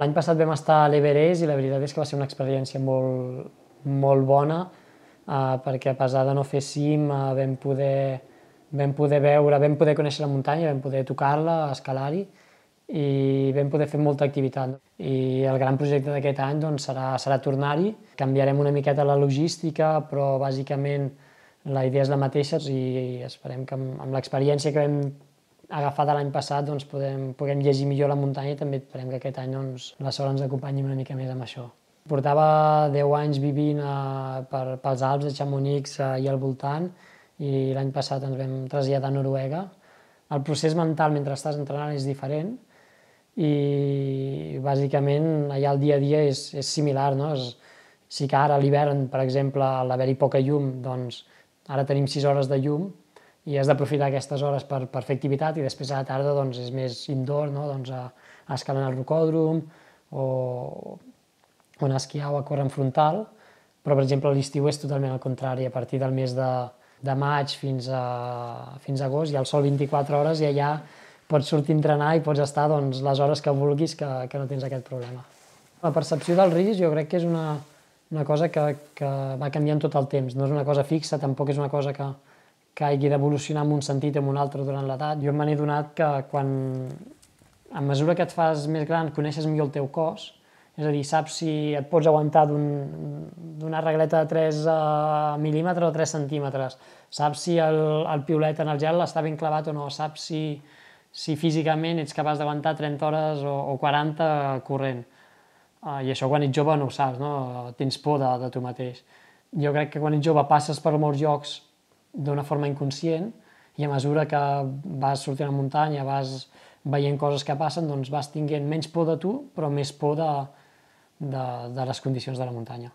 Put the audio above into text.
L'any passat vam estar a l'Everest i la veritat és que va ser una experiència molt, molt bona eh, perquè a pesar de no fer cim eh, vam, poder, vam poder veure, vam poder conèixer la muntanya, vam poder tocar-la, escalar-hi i vam poder fer molta activitat. I el gran projecte d'aquest any doncs, serà, serà tornar-hi. Canviarem una miqueta la logística, però bàsicament la idea és la mateixa i esperem que amb, amb l'experiència que vam agafada l'any passat doncs, podem, podem llegir millor la muntanya i també esperem que aquest any doncs, la sort ens acompanyi una mica més amb això. Portava 10 anys vivint a, eh, per, pels Alps de Chamonix a, eh, i al voltant i l'any passat ens vam traslladar a Noruega. El procés mental mentre estàs entrenant és diferent i bàsicament allà el dia a dia és, és similar. No? És, si que ara a l'hivern, per exemple, a l'haver-hi poca llum, doncs ara tenim 6 hores de llum, i has d'aprofitar aquestes hores per, per fer activitat i després a la tarda doncs, és més indoor, no? doncs a, a escalar al rocòdrom o, o anar a esquiar o a córrer en frontal, però per exemple l'estiu és totalment al contrari, a partir del mes de, de maig fins a, fins a agost hi ha el sol 24 hores i allà pots sortir a entrenar i pots estar doncs, les hores que vulguis que, que no tens aquest problema. La percepció del risc jo crec que és una, una cosa que, que va canviant tot el temps, no és una cosa fixa, tampoc és una cosa que, que hagi d'evolucionar en un sentit o en un altre durant l'edat. Jo me n'he donat que quan, a mesura que et fas més gran, coneixes millor el teu cos, és a dir, saps si et pots aguantar d'una un, regleta de 3 uh, eh, mil·límetres o 3 centímetres, saps si el, el piolet en el gel està ben clavat o no, saps si, si físicament ets capaç d'aguantar 30 hores o, o 40 corrent. Uh, I això quan ets jove no ho saps, no? tens por de, de tu mateix. Jo crec que quan ets jove passes per molts llocs d'una forma inconscient i a mesura que vas sortint a la muntanya, vas veient coses que passen, doncs vas tinguent menys por de tu, però més por de, de, de les condicions de la muntanya.